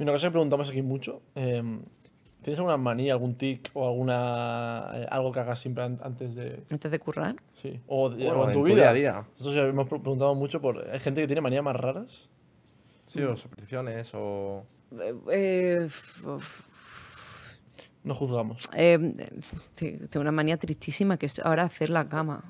Una cosa que preguntamos aquí mucho, em, ¿tienes alguna manía, algún tic o alguna eh, algo que hagas siempre antes de... Antes de currar. Sí, o, en tu vida? día a día. Eso sí, hemos preguntado mucho por... ¿Hay gente que tiene manías más raras? Sí, o supersticiones, o. Eh, eh, no juzgamos. Em, tengo una manía tristísima que es ahora hacer la cama.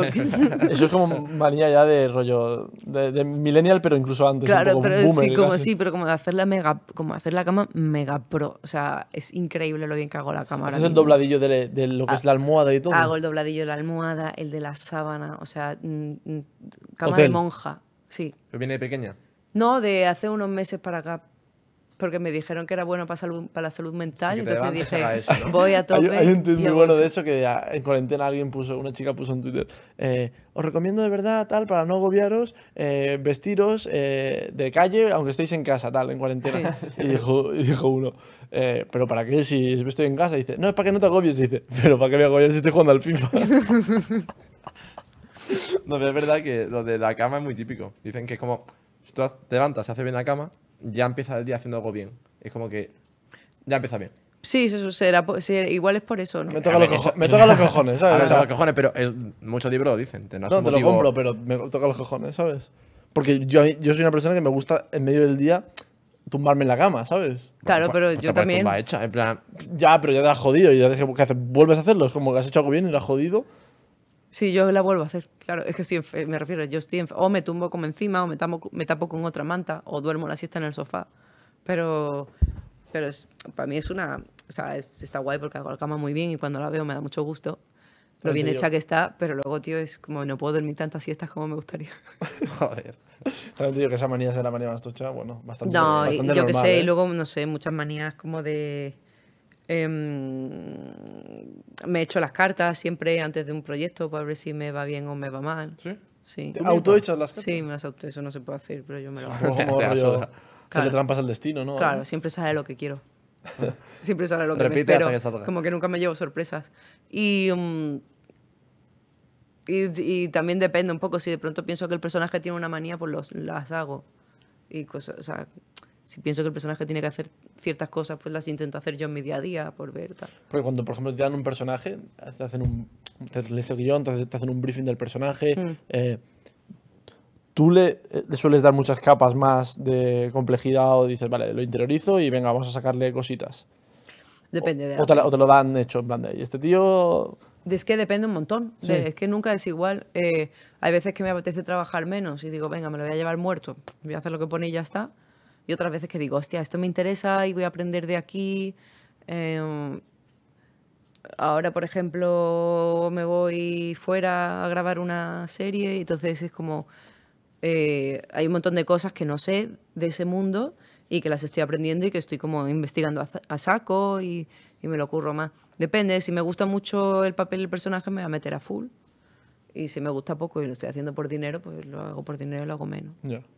Eso es como manía ya de rollo de, millennial, pero incluso antes. Claro, pero sí, como pero como de hacer la mega, como hacer la cama mega pro. O sea, es increíble lo bien que hago la cámara. Es el dobladillo de, lo que ah, es la almohada y todo. Hago el dobladillo de la almohada, el de la sábana, o sea, mm, mm, cama de monja. Sí. viene de pequeña? No, de hace unos meses para acá porque me dijeron que era bueno para, la salud mental y entonces me dije, voy a tope. Hay, un tuit muy bueno de eso que en cuarentena alguien puso, una chica puso en Twitter, eh, os recomiendo de verdad tal para no agobiaros, eh, vestiros eh, de calle aunque estéis en casa tal, en cuarentena. Y, dijo, uno, pero ¿para qué si estoy en casa? dice, no, es para que no te agobies. dice, pero ¿para qué me agobies si estoy jugando al FIFA? no, pero es verdad que lo de la cama es muy típico. Dicen que es como, si tú te levantas, se hace bien la cama, ya empieza el día haciendo algo bien. Es como que ya empieza bien. Sí, eso será, será, igual es por eso, ¿no? Me toca, los, me toca los, cojones, ¿sabes? o sea, los cojones, pero es, muchos libros dicen. No, motivo... te lo compro, pero me toca los cojones, ¿sabes? Porque yo, yo soy una persona que me gusta en medio del día tumbarme en la cama, ¿sabes? Claro, pues, pero pues yo también. en plan... Ya, pero ya te has jodido y ya te que vuelves a hacerlo. Es como que has hecho algo bien y lo has jodido. Sí, yo la vuelvo a hacer, claro. Es que sí, me refiero, yo estoy o me tumbo como encima, o me, me tapo con otra manta, o duermo la siesta en el sofá. Pero, pero es, para mí es una... O sea, está guay porque hago la cama muy bien y cuando la veo me da mucho gusto. Lo bien hecha que está, pero luego, tío, es como no puedo dormir tantas siestas como me gustaría. Joder. También te que esa manía sea la manía más tocha, bueno, bastante. No, yo que sé, y ¿eh? luego, no sé, muchas manías como de eh, me echo las cartas siempre antes de un proyecto para ver si me va bien o me va mal. ¿Sí? Sí. ¿Autohechas las cartas? Sí, me las auto eso no se puede hacer, pero yo me lo hago. te trampas al destino, ¿no? Claro, siempre sale lo que quiero. siempre sale lo que me espero. como que nunca me llevo sorpresas. Mm, y, y, también depende un poco. Si de pronto pienso que el personaje tiene una manía, pues los, las hago. Y cosas, o sea, si pienso que el personaje tiene que hacer ciertas cosas, pues las intento hacer yo en mi día a día, por ver Porque cuando, por ejemplo, te dan un personaje, te hacen un, te lees guión, te hacen un briefing del personaje, mm. eh, ¿tú eh, le, sueles dar muchas capas más de complejidad o dices, vale, lo interiorizo y venga, vamos a sacarle cositas? Depende de... o, te, lo dan hecho, en plan de, este tío... Es que depende un montón, es que nunca es igual. Eh, hay veces que me apetece trabajar menos y digo, venga, me lo voy a llevar muerto, voy a hacer lo que pone y ya está y otras veces que digo, hostia, esto me interesa y voy a aprender de aquí. Em, ahora, por ejemplo, me voy fuera a grabar una serie y entonces es como, eh, hay un montón de cosas que no sé de ese mundo y que las estoy aprendiendo y que estoy como investigando a, saco y, me lo ocurro más. Depende, si me gusta mucho el papel del personaje me voy a meter a full y si me gusta poco y lo estoy haciendo por dinero, pues lo hago por dinero y lo hago menos.